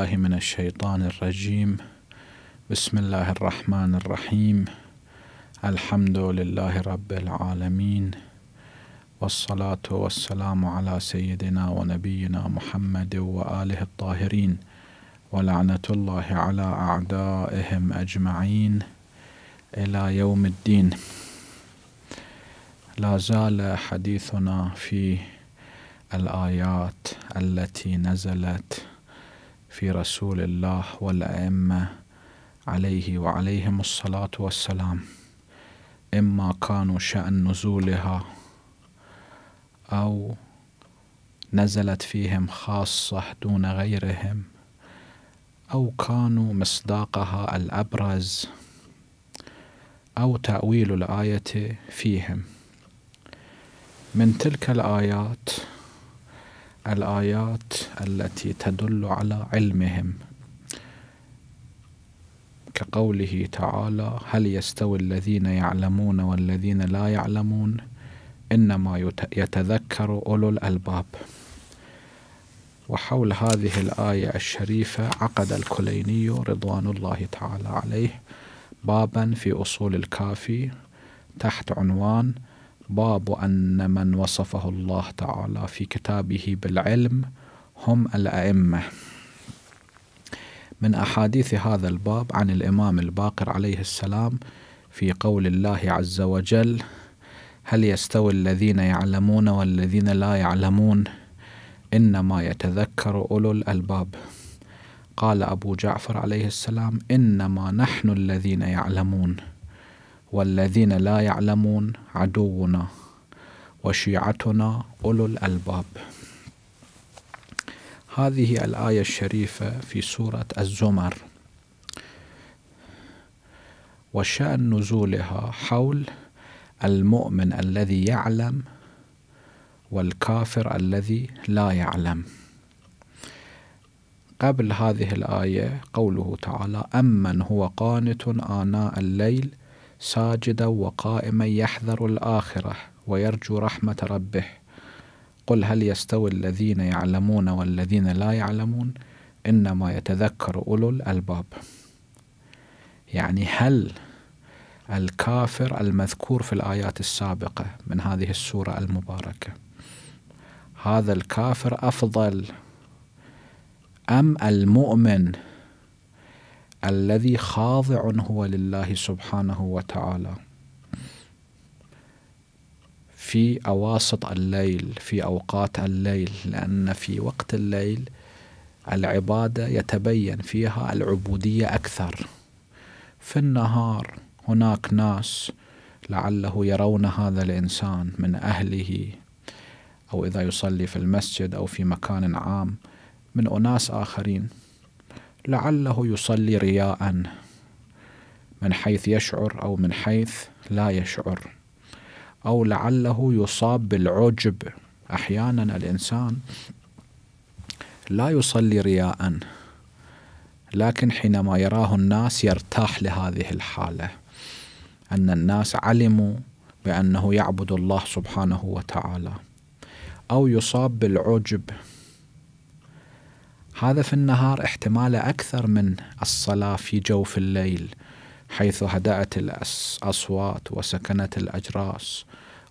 بالله من الشيطان الرجيم بسم الله الرحمن الرحيم الحمد لله رب العالمين والصلاة والسلام على سيدنا ونبينا محمد وآله الطاهرين ولعنة الله على أعدائهم أجمعين إلى يوم الدين لا زال حديثنا في الآيات التي نزلت في رسول الله والأئمة عليه وعليهم الصلاة والسلام إما كانوا شأن نزولها أو نزلت فيهم خاصة دون غيرهم أو كانوا مصداقها الأبرز أو تأويل الآية فيهم من تلك الآيات الآيات التي تدل على علمهم كقوله تعالى هل يستوي الذين يعلمون والذين لا يعلمون إنما يتذكر أولو الألباب وحول هذه الآية الشريفة عقد الكليني رضوان الله تعالى عليه بابا في أصول الكافي تحت عنوان باب أن من وصفه الله تعالى في كتابه بالعلم هم الأئمة من أحاديث هذا الباب عن الإمام الباقر عليه السلام في قول الله عز وجل هل يستوي الذين يعلمون والذين لا يعلمون إنما يتذكر أولو الألباب قال أبو جعفر عليه السلام إنما نحن الذين يعلمون والذين لا يعلمون عدونا وشيعتنا أولو الألباب هذه الآية الشريفة في سورة الزمر وشأن نزولها حول المؤمن الذي يعلم والكافر الذي لا يعلم قبل هذه الآية قوله تعالى أمن هو قانت آناء الليل ساجدا وقائما يحذر الآخرة ويرجو رحمة ربه قل هل يستوي الذين يعلمون والذين لا يعلمون إنما يتذكر أولو الألباب يعني هل الكافر المذكور في الآيات السابقة من هذه السورة المباركة هذا الكافر أفضل أم المؤمن الذي خاضع هو لله سبحانه وتعالى في أواسط الليل في أوقات الليل لأن في وقت الليل العبادة يتبين فيها العبودية أكثر في النهار هناك ناس لعله يرون هذا الإنسان من أهله أو إذا يصلي في المسجد أو في مكان عام من أناس آخرين لعله يصلي رياء من حيث يشعر أو من حيث لا يشعر أو لعله يصاب بالعجب أحيانا الإنسان لا يصلي رياء لكن حينما يراه الناس يرتاح لهذه الحالة أن الناس علموا بأنه يعبد الله سبحانه وتعالى أو يصاب بالعجب هذا في النهار احتماله أكثر من الصلاة في جوف الليل حيث هدأت الأصوات وسكنت الأجراس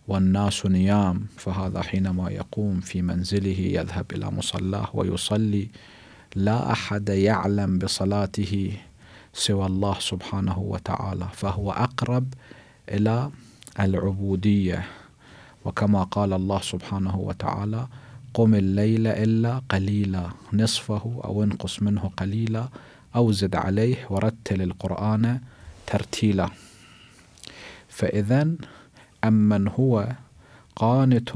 والناس نيام فهذا حينما يقوم في منزله يذهب إلى مصلاه ويصلي لا أحد يعلم بصلاته سوى الله سبحانه وتعالى فهو أقرب إلى العبودية وكما قال الله سبحانه وتعالى قم الليل إلا قليلا نصفه أو انقص منه قليلا أو زد عليه ورتل القرآن ترتيلا فإذا أمن هو قانت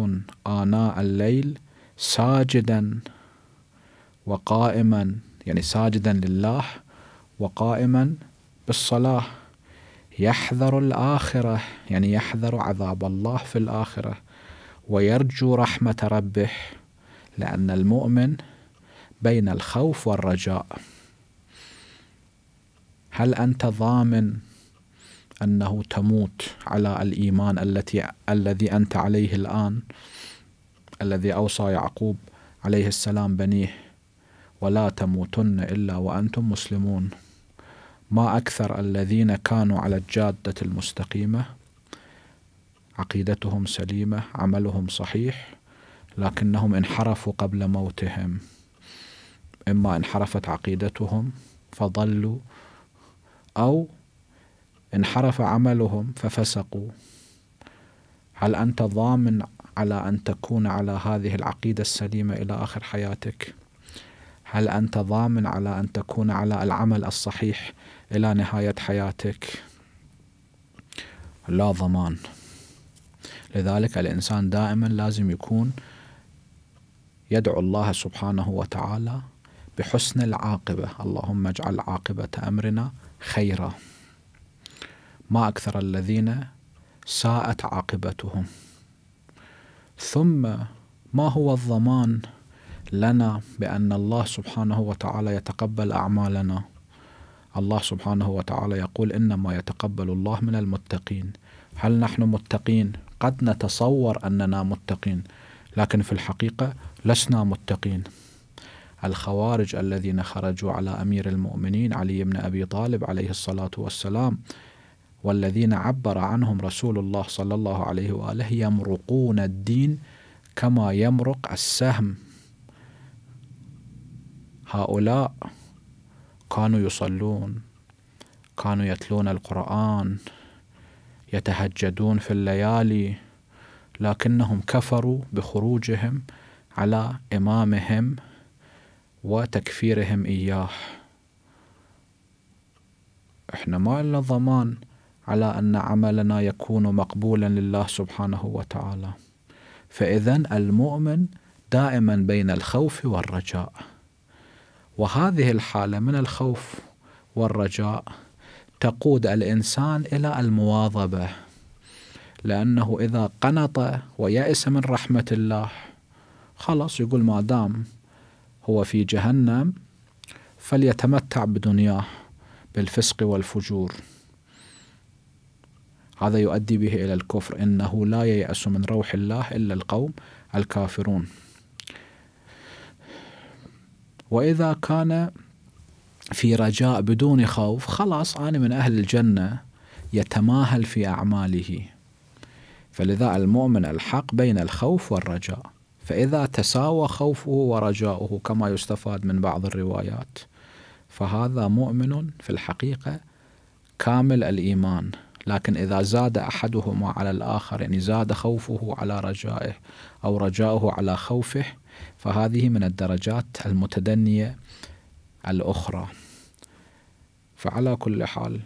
آناء الليل ساجدا وقائما يعني ساجدا لله وقائما بالصلاة يحذر الآخرة يعني يحذر عذاب الله في الآخرة ويرجو رحمة ربه لأن المؤمن بين الخوف والرجاء هل أنت ضامن أنه تموت على الإيمان التي الذي أنت عليه الآن الذي أوصى يعقوب عليه السلام بنيه ولا تموتن إلا وأنتم مسلمون ما أكثر الذين كانوا على الجادة المستقيمة عقيدتهم سليمة عملهم صحيح لكنهم انحرفوا قبل موتهم إما انحرفت عقيدتهم فضلوا أو انحرف عملهم ففسقوا هل أنت ضامن على أن تكون على هذه العقيدة السليمة إلى آخر حياتك هل أنت ضامن على أن تكون على العمل الصحيح إلى نهاية حياتك لا ضمان لذلك الإنسان دائما لازم يكون يدعو الله سبحانه وتعالى بحسن العاقبة اللهم اجعل عاقبة أمرنا خيرا ما أكثر الذين ساءت عاقبتهم ثم ما هو الضمان لنا بأن الله سبحانه وتعالى يتقبل أعمالنا الله سبحانه وتعالى يقول إنما يتقبل الله من المتقين هل نحن متقين قد نتصور أننا متقين لكن في الحقيقة لسنا متقين الخوارج الذين خرجوا على أمير المؤمنين علي بن أبي طالب عليه الصلاة والسلام والذين عبر عنهم رسول الله صلى الله عليه وآله يمرقون الدين كما يمرق السهم هؤلاء كانوا يصلون كانوا يتلون القرآن يتهجدون في الليالي لكنهم كفروا بخروجهم على إمامهم وتكفيرهم إياه إحنا ما لنا ضمان على أن عملنا يكون مقبولا لله سبحانه وتعالى فإذا المؤمن دائما بين الخوف والرجاء وهذه الحالة من الخوف والرجاء تقود الإنسان إلى المواظبة لأنه إذا قنط ويأس من رحمة الله خلاص يقول ما دام هو في جهنم فليتمتع بدنياه بالفسق والفجور هذا يؤدي به إلى الكفر إنه لا ييأس من روح الله إلا القوم الكافرون وإذا كان في رجاء بدون خوف خلاص أنا من أهل الجنة يتماهل في أعماله فلذا المؤمن الحق بين الخوف والرجاء فإذا تساوى خوفه ورجاؤه كما يستفاد من بعض الروايات فهذا مؤمن في الحقيقة كامل الإيمان لكن إذا زاد أحدهما على الآخر يعني زاد خوفه على رجائه أو رجاؤه على خوفه فهذه من الدرجات المتدنية الأخرى فعلى كل حال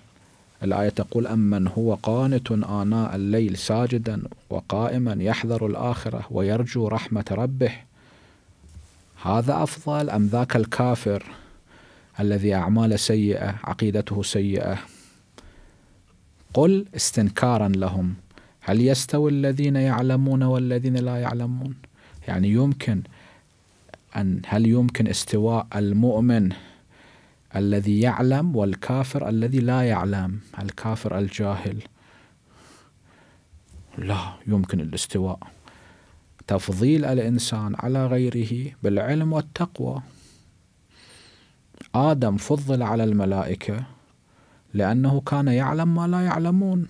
الآية تقول أمن هو قانت آناء الليل ساجدا وقائما يحذر الآخرة ويرجو رحمة ربه هذا أفضل أم ذاك الكافر الذي أعمال سيئة عقيدته سيئة قل استنكارا لهم هل يستوي الذين يعلمون والذين لا يعلمون يعني يمكن أن هل يمكن استواء المؤمن الذي يعلم والكافر الذي لا يعلم الكافر الجاهل لا يمكن الاستواء تفضيل الإنسان على غيره بالعلم والتقوى آدم فضل على الملائكة لأنه كان يعلم ما لا يعلمون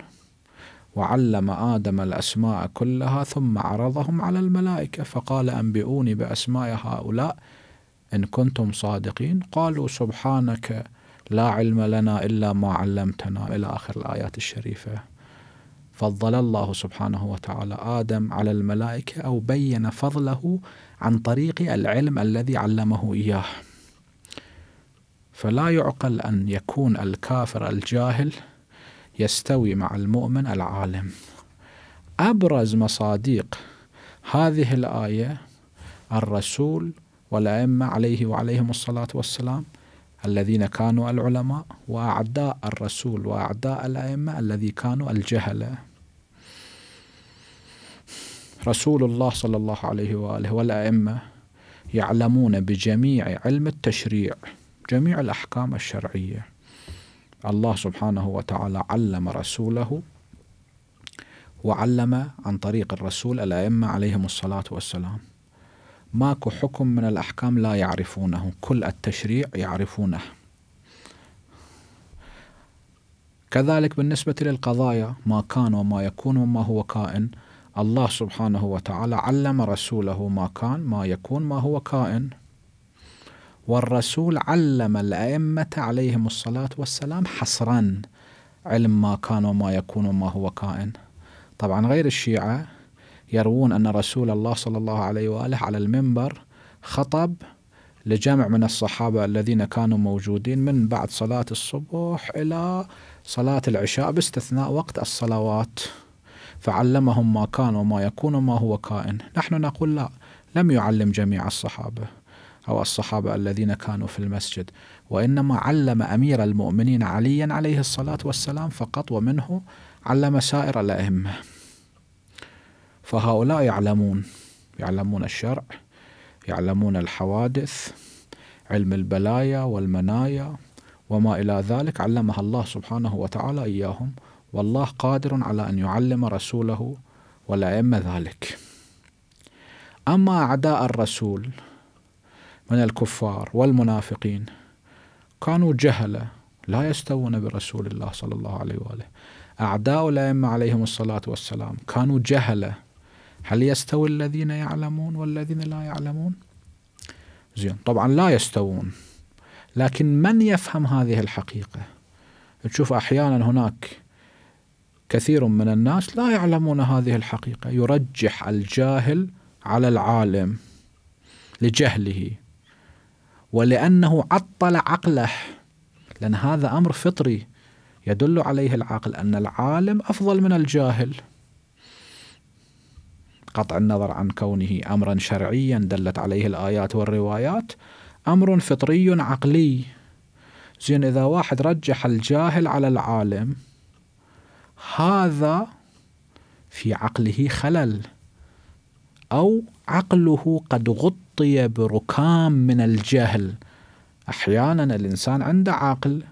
وعلم آدم الأسماء كلها ثم عرضهم على الملائكة فقال أنبئوني بأسماء هؤلاء إن كنتم صادقين قالوا سبحانك لا علم لنا إلا ما علمتنا إلى آخر الآيات الشريفة فضل الله سبحانه وتعالى آدم على الملائكة أو بين فضله عن طريق العلم الذي علمه إياه فلا يعقل أن يكون الكافر الجاهل يستوي مع المؤمن العالم أبرز مصادق هذه الآية الرسول والأئمة عليه وعليهم الصلاة والسلام الذين كانوا العلماء وأعداء الرسول وأعداء الأئمة الذي كانوا الجهلة رسول الله صلى الله عليه وآله والأئمة يعلمون بجميع علم التشريع جميع الأحكام الشرعية الله سبحانه وتعالى علم رسوله وعلم عن طريق الرسول الأئمة عليهم الصلاة والسلام ماكو حكم من الأحكام لا يعرفونه كل التشريع يعرفونه كذلك بالنسبة للقضايا ما كان وما يكون وما هو كائن الله سبحانه وتعالى علم رسوله ما كان ما يكون ما هو كائن والرسول علم الأئمة عليهم الصلاة والسلام حصرا علم ما كان وما يكون وما هو كائن طبعا غير الشيعة يروون أن رسول الله صلى الله عليه وآله على المنبر خطب لجمع من الصحابة الذين كانوا موجودين من بعد صلاة الصبح إلى صلاة العشاء باستثناء وقت الصلوات فعلمهم ما كان وما يكون وما هو كائن نحن نقول لا لم يعلم جميع الصحابة أو الصحابة الذين كانوا في المسجد وإنما علم أمير المؤمنين عليا عليه الصلاة والسلام فقط ومنه علم سائر الأئمة فهؤلاء يعلمون يعلمون الشرع يعلمون الحوادث علم البلايا والمنايا وما إلى ذلك علمها الله سبحانه وتعالى إياهم والله قادر على أن يعلم رسوله والأئمة ذلك أما أعداء الرسول من الكفار والمنافقين كانوا جهلة لا يستوون برسول الله صلى الله عليه وآله أعداء الأئمة عليهم الصلاة والسلام كانوا جهله هل يستوي الذين يعلمون والذين لا يعلمون زين طبعا لا يستوون لكن من يفهم هذه الحقيقة تشوف أحيانا هناك كثير من الناس لا يعلمون هذه الحقيقة يرجح الجاهل على العالم لجهله ولأنه عطل عقله لأن هذا أمر فطري يدل عليه العقل أن العالم أفضل من الجاهل قطع النظر عن كونه امرا شرعيا دلت عليه الايات والروايات امر فطري عقلي زين اذا واحد رجح الجاهل على العالم هذا في عقله خلل او عقله قد غطي بركام من الجهل احيانا الانسان عنده عقل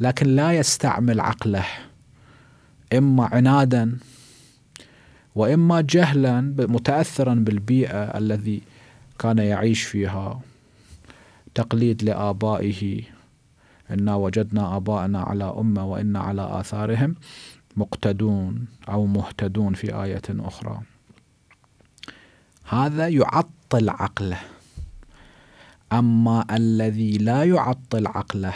لكن لا يستعمل عقله اما عنادا واما جهلا متاثرا بالبيئه الذي كان يعيش فيها تقليد لابائه انا وجدنا اباءنا على امه وانا على اثارهم مقتدون او مهتدون في ايه اخرى هذا يعطل عقله اما الذي لا يعطل عقله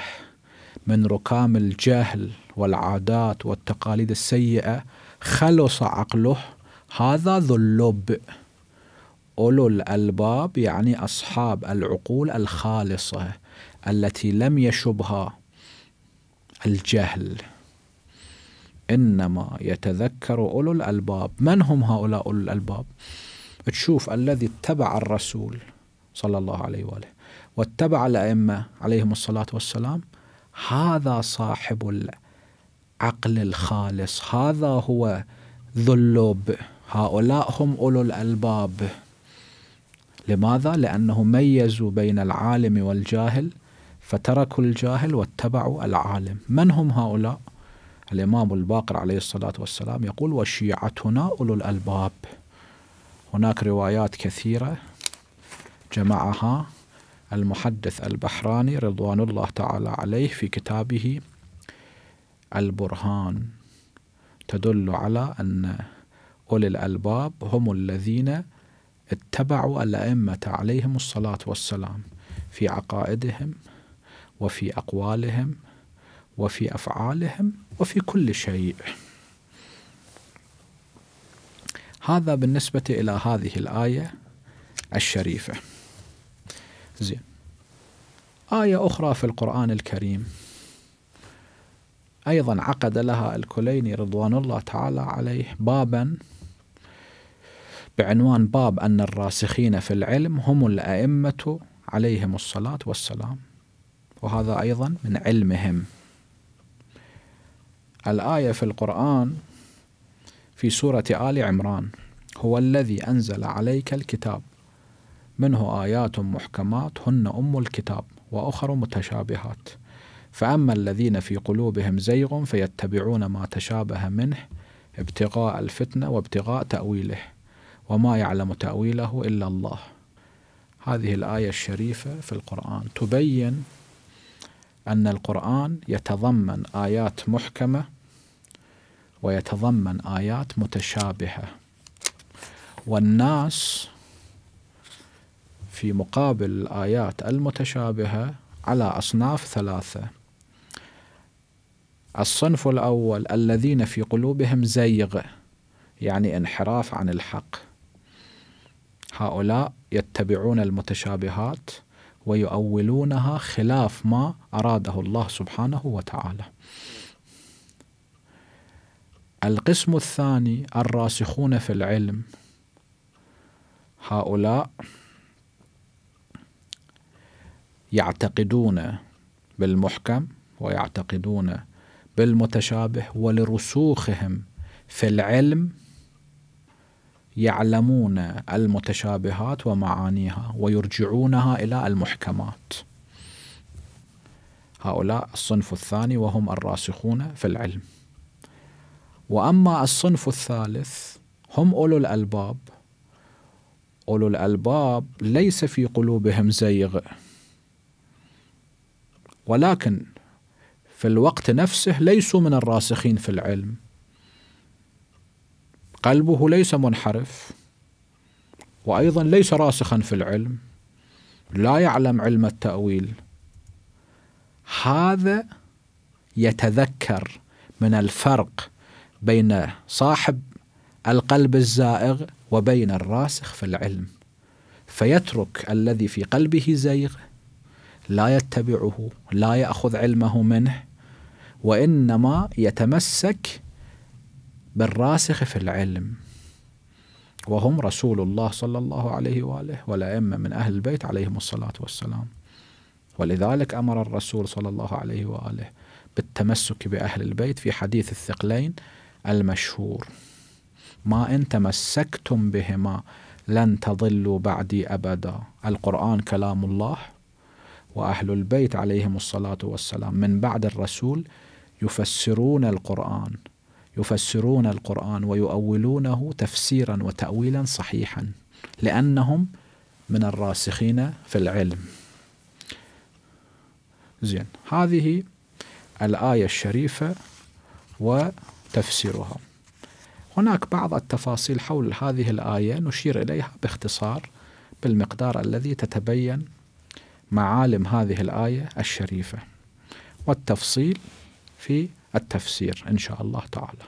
من ركام الجهل والعادات والتقاليد السيئه خلص عقله هذا ذو اللب أولو الألباب يعني أصحاب العقول الخالصة التي لم يشبها الجهل إنما يتذكر أولو الألباب من هم هؤلاء أولو الألباب تشوف الذي اتبع الرسول صلى الله عليه وآله واتبع الأئمة عليهم الصلاة والسلام هذا صاحب العقل الخالص هذا هو ذو اللب هؤلاء هم أولو الألباب لماذا؟ لأنهم ميزوا بين العالم والجاهل فتركوا الجاهل واتبعوا العالم من هم هؤلاء؟ الإمام الباقر عليه الصلاة والسلام يقول وشيعتنا أولو الألباب هناك روايات كثيرة جمعها المحدث البحراني رضوان الله تعالى عليه في كتابه البرهان تدل على أن أولي الألباب هم الذين اتبعوا الأئمة عليهم الصلاة والسلام في عقائدهم وفي أقوالهم وفي أفعالهم وفي كل شيء هذا بالنسبة إلى هذه الآية الشريفة زين آية أخرى في القرآن الكريم أيضا عقد لها الكليني رضوان الله تعالى عليه بابا بعنوان باب أن الراسخين في العلم هم الأئمة عليهم الصلاة والسلام وهذا أيضا من علمهم الآية في القرآن في سورة آل عمران هو الذي أنزل عليك الكتاب منه آيات محكمات هن أم الكتاب وأخر متشابهات فأما الذين في قلوبهم زيغ فيتبعون ما تشابه منه ابتغاء الفتنة وابتغاء تأويله وما يعلم تأويله إلا الله هذه الآية الشريفة في القرآن تبين أن القرآن يتضمن آيات محكمة ويتضمن آيات متشابهة والناس في مقابل الآيات المتشابهة على أصناف ثلاثة الصنف الأول الذين في قلوبهم زيغ يعني انحراف عن الحق هؤلاء يتبعون المتشابهات ويؤولونها خلاف ما أراده الله سبحانه وتعالى القسم الثاني الراسخون في العلم هؤلاء يعتقدون بالمحكم ويعتقدون بالمتشابه ولرسوخهم في العلم يعلمون المتشابهات ومعانيها ويرجعونها إلى المحكمات هؤلاء الصنف الثاني وهم الراسخون في العلم وأما الصنف الثالث هم أولو الألباب أولو الألباب ليس في قلوبهم زيغ ولكن في الوقت نفسه ليسوا من الراسخين في العلم قلبه ليس منحرف وايضا ليس راسخا في العلم لا يعلم علم التاويل هذا يتذكر من الفرق بين صاحب القلب الزائغ وبين الراسخ في العلم فيترك الذي في قلبه زيغ لا يتبعه لا ياخذ علمه منه وانما يتمسك بل راسخ في العلم وهم رسول الله صلى الله عليه وآله والأئمة من أهل البيت عليهم الصلاة والسلام ولذلك أمر الرسول صلى الله عليه وآله بالتمسك بأهل البيت في حديث الثقلين المشهور ما إن تمسكتم بهما لن تضلوا بعدي أبدا القرآن كلام الله وأهل البيت عليهم الصلاة والسلام من بعد الرسول يفسرون القرآن يفسرون القرآن ويؤولونه تفسيرا وتأويلا صحيحا لأنهم من الراسخين في العلم زين هذه الآية الشريفة وتفسيرها هناك بعض التفاصيل حول هذه الآية نشير إليها باختصار بالمقدار الذي تتبين معالم هذه الآية الشريفة والتفصيل في التفسير إن شاء الله تعالى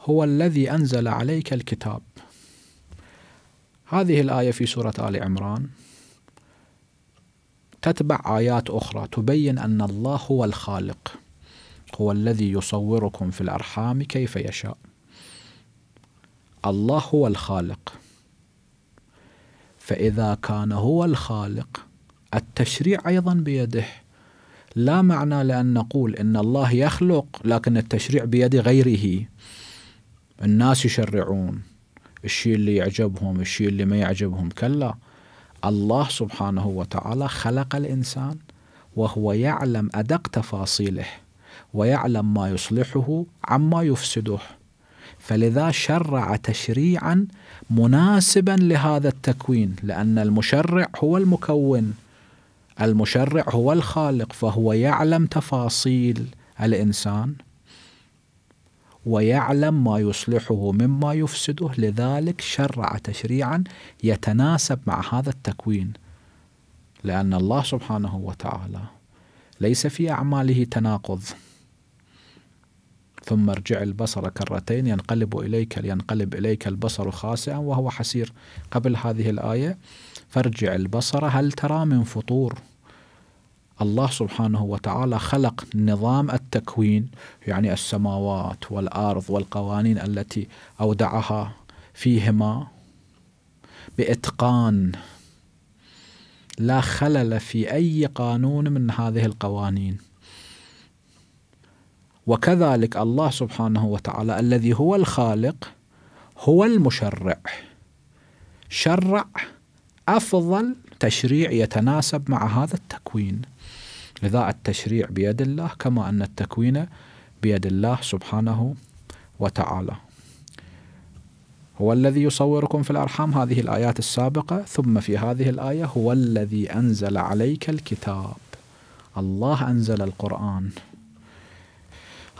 هو الذي أنزل عليك الكتاب هذه الآية في سورة آل عمران تتبع آيات أخرى تبين أن الله هو الخالق هو الذي يصوركم في الأرحام كيف يشاء الله هو الخالق فإذا كان هو الخالق التشريع أيضا بيده لا معنى لأن نقول إن الله يخلق لكن التشريع بيد غيره الناس يشرعون الشيء اللي يعجبهم الشيء اللي ما يعجبهم كلا الله سبحانه وتعالى خلق الإنسان وهو يعلم أدق تفاصيله ويعلم ما يصلحه عما يفسده فلذا شرع تشريعا مناسبا لهذا التكوين لأن المشرع هو المكون المشرع هو الخالق فهو يعلم تفاصيل الانسان ويعلم ما يصلحه مما يفسده لذلك شرع تشريعا يتناسب مع هذا التكوين لان الله سبحانه وتعالى ليس في اعماله تناقض ثم ارجع البصر كرتين ينقلب اليك ينقلب اليك البصر خاسئا وهو حسير قبل هذه الايه فارجع البصر هل ترى من فطور الله سبحانه وتعالى خلق نظام التكوين يعني السماوات والارض والقوانين التي اودعها فيهما باتقان لا خلل في اي قانون من هذه القوانين وكذلك الله سبحانه وتعالى الذي هو الخالق هو المشرع شرع أفضل تشريع يتناسب مع هذا التكوين لذا التشريع بيد الله كما أن التكوين بيد الله سبحانه وتعالى هو الذي يصوركم في الأرحام هذه الآيات السابقة ثم في هذه الآية هو الذي أنزل عليك الكتاب الله أنزل القرآن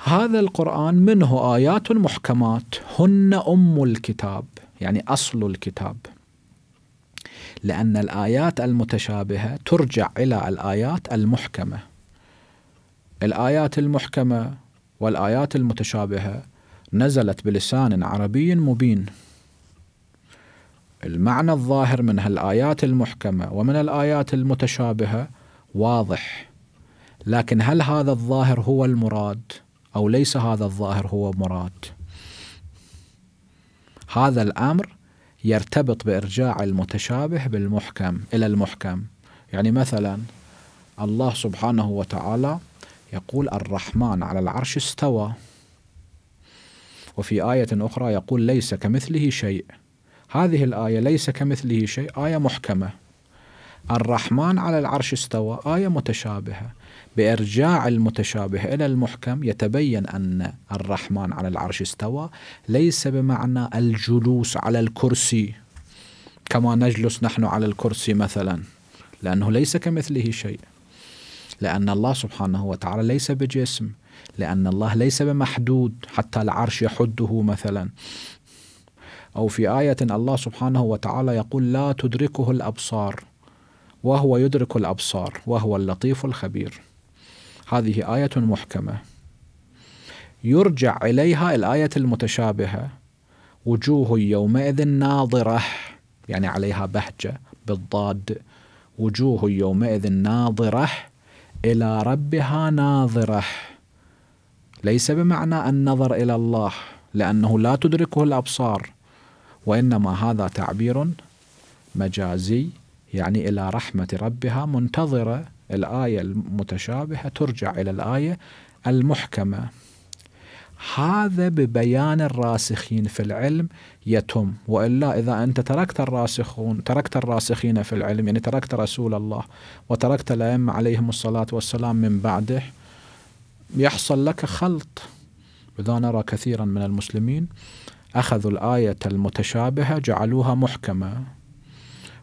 هذا القرآن منه آيات محكمات هن أم الكتاب يعني أصل الكتاب لأن الآيات المتشابهة ترجع إلى الآيات المحكمة الآيات المحكمة والآيات المتشابهة نزلت بلسان عربي مبين المعنى الظاهر من الآيات المحكمة ومن الآيات المتشابهة واضح لكن هل هذا الظاهر هو المراد أو ليس هذا الظاهر هو مراد هذا الأمر يرتبط بارجاع المتشابه بالمحكم الى المحكم يعني مثلا الله سبحانه وتعالى يقول الرحمن على العرش استوى وفي آية أخرى يقول ليس كمثله شيء هذه الآية ليس كمثله شيء آية محكمة الرحمن على العرش استوى آية متشابهة بارجاع المتشابه الى المحكم يتبين ان الرحمن على العرش استوى ليس بمعنى الجلوس على الكرسي كما نجلس نحن على الكرسي مثلا لانه ليس كمثله شيء لان الله سبحانه وتعالى ليس بجسم لان الله ليس بمحدود حتى العرش يحده مثلا أو في آية الله سبحانه وتعالى يقول لا تدركه الأبصار وهو يدرك الأبصار وهو اللطيف الخبير هذه آية محكمة يرجع إليها الآية المتشابهة وجوه يومئذ ناظرة يعني عليها بهجة بالضاد وجوه يومئذ ناظرة إلى ربها ناظرة ليس بمعنى النظر إلى الله لأنه لا تدركه الأبصار وإنما هذا تعبير مجازي يعني إلى رحمة ربها منتظرة الآية المتشابهة ترجع إلى الآية المحكمة هذا ببيان الراسخين في العلم يتم والا اذا انت تركت الراسخون تركت الراسخين في العلم يعني تركت رسول الله وتركت الائمه عليهم الصلاه والسلام من بعده يحصل لك خلط اذا نرى كثيرا من المسلمين اخذوا الايه المتشابهه جعلوها محكمه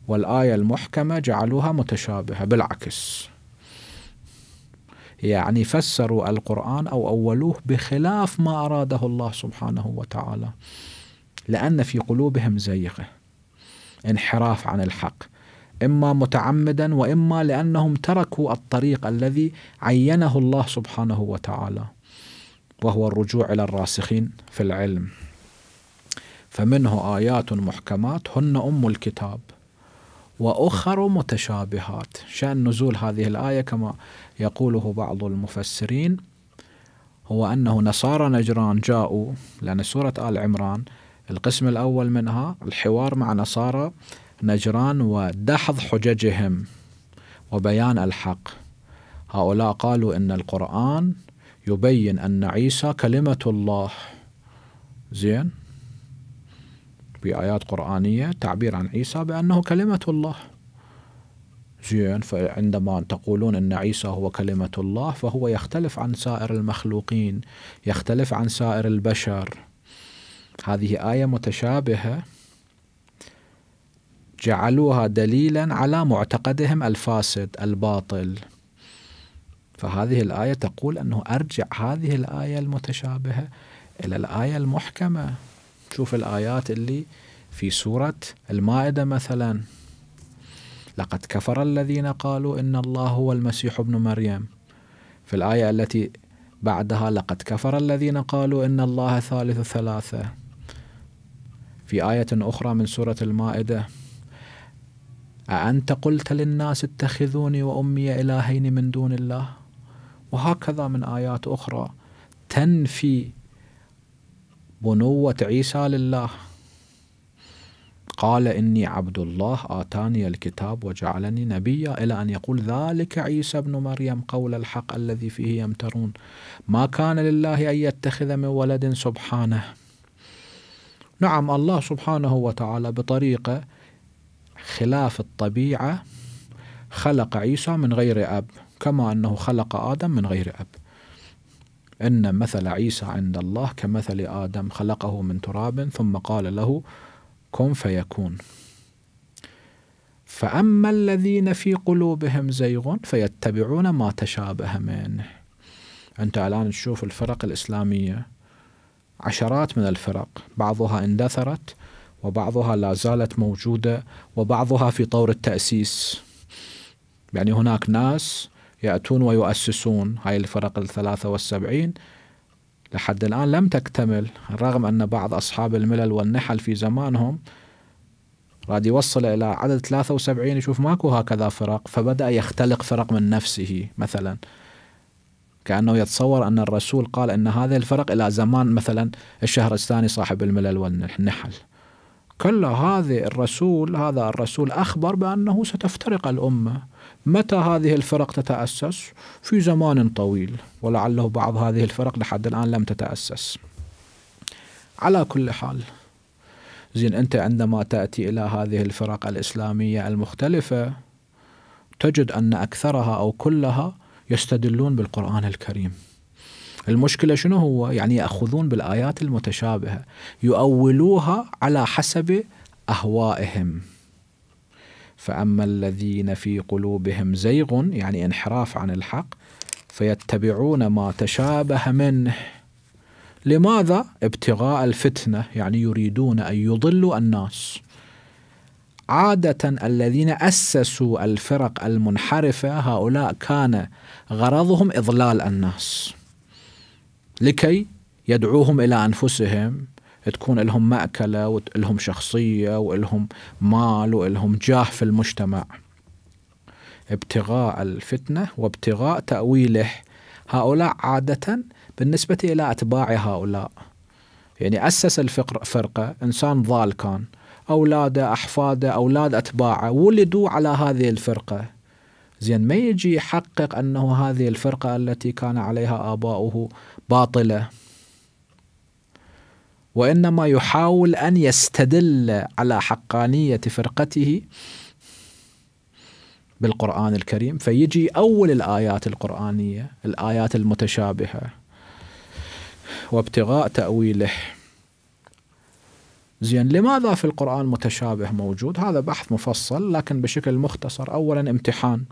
والايه المحكمه جعلوها متشابهه بالعكس يعني فسروا القرآن أو أولوه بخلاف ما أراده الله سبحانه وتعالى لأن في قلوبهم زيغة انحراف عن الحق إما متعمدا وإما لأنهم تركوا الطريق الذي عينه الله سبحانه وتعالى وهو الرجوع إلى الراسخين في العلم فمنه آيات محكمات هن أم الكتاب وأخر متشابهات شأن نزول هذه الآية كما يقوله بعض المفسرين هو أنه نصارى نجران جاءوا لأن سورة آل عمران القسم الأول منها الحوار مع نصارى نجران ودحض حججهم وبيان الحق هؤلاء قالوا ان القران يبين ان عيسى كلمه الله زين بآيات قرآنية تعبير عن عيسى بأنه كلمة الله زين فعندما تقولون أن عيسى هو كلمة الله فهو يختلف عن سائر المخلوقين يختلف عن سائر البشر هذه آية متشابهة جعلوها دليلا على معتقدهم الفاسد الباطل فهذه الآية تقول أنه أرجع هذه الآية المتشابهة إلى الآية المحكمة شوف الآيات اللي في سورة المائدة مثلا لقد كفر الذين قالوا إن الله هو المسيح ابن مريم في الآية التي بعدها لقد كفر الذين قالوا إن الله ثالث ثلاثة في آية أخرى من سورة المائدة أأنت قلت للناس اتخذوني وأمي إلهين من دون الله وهكذا من آيات أخرى تنفي بنوة عيسى لله قال إني عبد الله آتاني الكتاب وجعلني نبيا إلى أن يقول ذلك عيسى ابن مريم قول الحق الذي فيه يمترون ما كان لله أن يتخذ من ولد سبحانه نعم الله سبحانه وتعالى بطريقة خلاف الطبيعة خلق عيسى من غير أب كما أنه خلق آدم من غير أب ان مثل عيسى عند الله كمثل ادم خلقه من تراب ثم قال له كن فيكون فاما الذين في قلوبهم زيغ فيتبعون ما تشابه منه انت الان تشوف الفرق الاسلاميه عشرات من الفرق بعضها اندثرت وبعضها لا زالت موجوده وبعضها في طور التاسيس يعني هناك ناس يأتون ويؤسسون هاي الفرق الثلاثة والسبعين لحد الآن لم تكتمل رغم أن بعض أصحاب الملل والنحل في زمانهم راد يوصل إلى عدد 73 يشوف ماكو هكذا فرق فبدأ يختلق فرق من نفسه مثلا كأنه يتصور أن الرسول قال أن هذه الفرق إلى زمان مثلا الشهر الثاني صاحب الملل والنحل كلا هذه الرسول هذا الرسول أخبر بأنه ستفترق الأمة متى هذه الفرق تتأسس؟ في زمان طويل ولعله بعض هذه الفرق لحد الآن لم تتأسس على كل حال زين أنت عندما تأتي إلى هذه الفرق الإسلامية المختلفة تجد أن أكثرها أو كلها يستدلون بالقرآن الكريم المشكله شنو هو؟ يعني ياخذون بالايات المتشابهه يؤولوها على حسب اهوائهم. فاما الذين في قلوبهم زيغ يعني انحراف عن الحق فيتبعون ما تشابه منه. لماذا؟ ابتغاء الفتنه يعني يريدون ان يضلوا الناس. عادة الذين أسسوا الفرق المنحرفة هؤلاء كان غرضهم إضلال الناس لكي يدعوهم إلى أنفسهم تكون لهم مأكلة ولهم شخصية ولهم مال ولهم جاه في المجتمع ابتغاء الفتنة وابتغاء تأويله هؤلاء عادة بالنسبة إلى أتباع هؤلاء يعني أسس الفقر فرقة إنسان ضال كان أولاده أحفاده أولاد أتباعه ولدوا على هذه الفرقة زين ما يجي يحقق أنه هذه الفرقة التي كان عليها آباؤه باطله وانما يحاول ان يستدل على حقانيه فرقته بالقران الكريم فيجي اول الايات القرانيه الايات المتشابهه وابتغاء تاويله زين لماذا في القرآن متشابه موجود؟ هذا بحث مفصل لكن بشكل مختصر، أولا امتحان.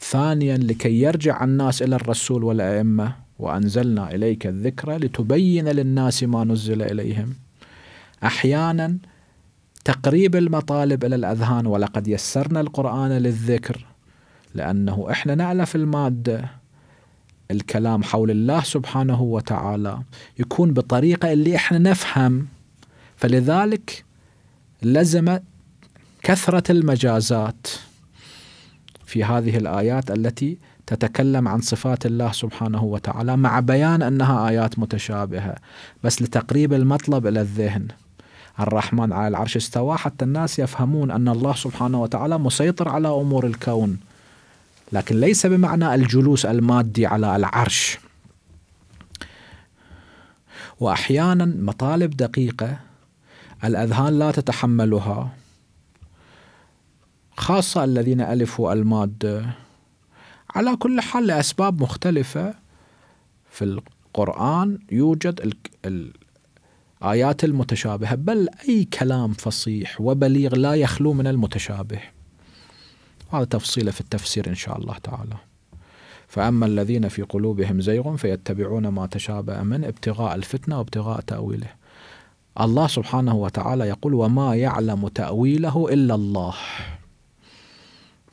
ثانيا لكي يرجع الناس إلى الرسول والأئمة. وأنزلنا إليك الذكر لتبين للناس ما نزل إليهم أحيانا تقريب المطالب إلى الأذهان ولقد يسرنا القرآن للذكر لأنه إحنا في المادة الكلام حول الله سبحانه وتعالى يكون بطريقة اللي إحنا نفهم فلذلك لزم كثرة المجازات في هذه الآيات التي تتكلم عن صفات الله سبحانه وتعالى مع بيان انها ايات متشابهه بس لتقريب المطلب الى الذهن الرحمن على العرش استوى حتى الناس يفهمون ان الله سبحانه وتعالى مسيطر على امور الكون لكن ليس بمعنى الجلوس المادي على العرش واحيانا مطالب دقيقه الاذهان لا تتحملها خاصه الذين الفوا الماده على كل حال لأسباب مختلفة في القرآن يوجد الآيات المتشابهة بل أي كلام فصيح وبليغ لا يخلو من المتشابه هذا تفصيله في التفسير إن شاء الله تعالى فأما الذين في قلوبهم زيغ فيتبعون ما تشابه من ابتغاء الفتنة وابتغاء تأويله الله سبحانه وتعالى يقول وما يعلم تأويله إلا الله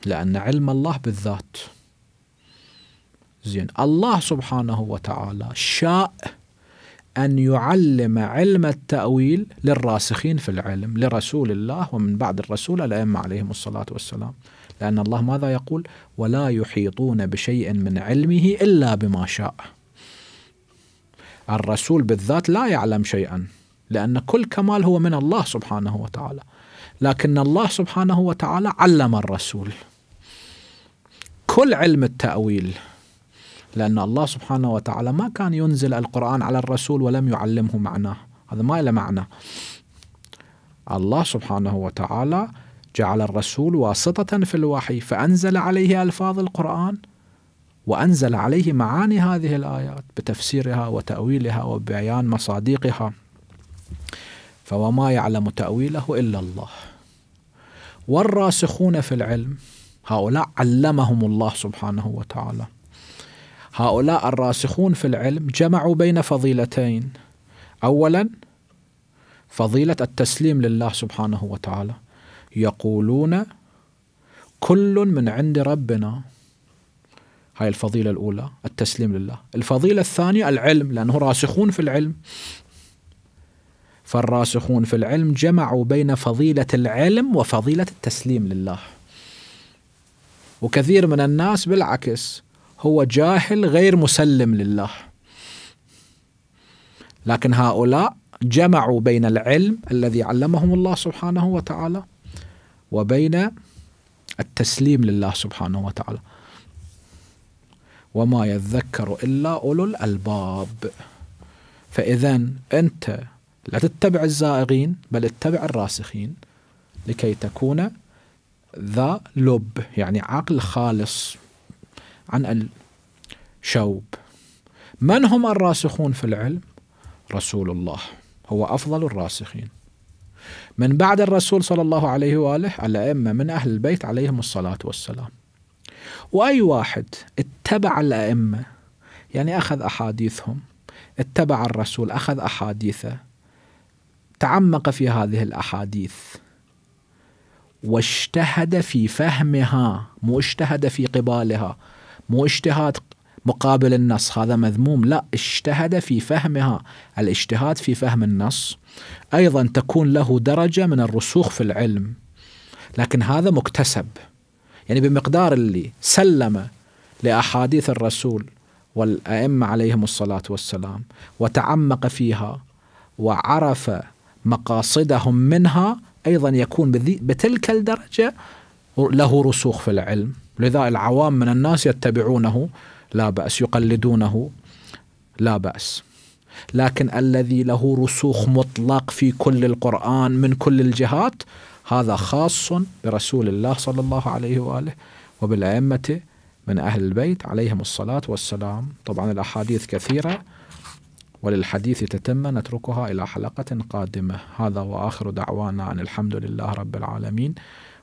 لأن علم الله بالذات زين الله سبحانه وتعالى شاء أن يعلم علم التأويل للراسخين في العلم لرسول الله ومن بعد الرسول الأئمة عليهم الصلاة والسلام لأن الله ماذا يقول ولا يحيطون بشيء من علمه إلا بما شاء الرسول بالذات لا يعلم شيئا لأن كل كمال هو من الله سبحانه وتعالى لكن الله سبحانه وتعالى علم الرسول كل علم التأويل لأن الله سبحانه وتعالى ما كان ينزل القرآن على الرسول ولم يعلمه معناه هذا ما له معنى الله سبحانه وتعالى جعل الرسول واسطة في الوحي فأنزل عليه ألفاظ القرآن وأنزل عليه معاني هذه الآيات بتفسيرها وتأويلها وبيان مصادقها فوما يعلم تأويله إلا الله والراسخون في العلم هؤلاء علمهم الله سبحانه وتعالى هؤلاء الراسخون في العلم جمعوا بين فضيلتين اولا فضيله التسليم لله سبحانه وتعالى يقولون كل من عند ربنا هاي الفضيلة الأولى التسليم لله الفضيلة الثانية العلم لأنه راسخون في العلم فالراسخون في العلم جمعوا بين فضيلة العلم وفضيلة التسليم لله وكثير من الناس بالعكس هو جاهل غير مسلم لله لكن هؤلاء جمعوا بين العلم الذي علمهم الله سبحانه وتعالى وبين التسليم لله سبحانه وتعالى وما يذكر الا اولو الالباب فاذا انت لا تتبع الزائغين بل اتبع الراسخين لكي تكون ذا لب يعني عقل خالص عن الشوب من هم الراسخون في العلم رسول الله هو أفضل الراسخين من بعد الرسول صلى الله عليه وآله الأئمة من أهل البيت عليهم الصلاة والسلام وأي واحد اتبع الأئمة يعني أخذ أحاديثهم اتبع الرسول أخذ أحاديثه تعمق في هذه الأحاديث واجتهد في فهمها مو اجتهد في قبالها مو اجتهاد مقابل النص هذا مذموم لا اجتهد في فهمها الاجتهاد في فهم النص أيضا تكون له درجة من الرسوخ في العلم لكن هذا مكتسب يعني بمقدار اللي سلم لأحاديث الرسول والأئمة عليهم الصلاة والسلام وتعمق فيها وعرف مقاصدهم منها أيضا يكون بتلك الدرجة له رسوخ في العلم لذا العوام من الناس يتبعونه لا بأس يقلدونه لا بأس لكن الذي له رسوخ مطلق في كل القرآن من كل الجهات هذا خاص برسول الله صلى الله عليه وآله وبالأئمة من أهل البيت عليهم الصلاة والسلام طبعا الأحاديث كثيرة وللحديث تتم نتركها إلى حلقة قادمة هذا وآخر دعوانا أن الحمد لله رب العالمين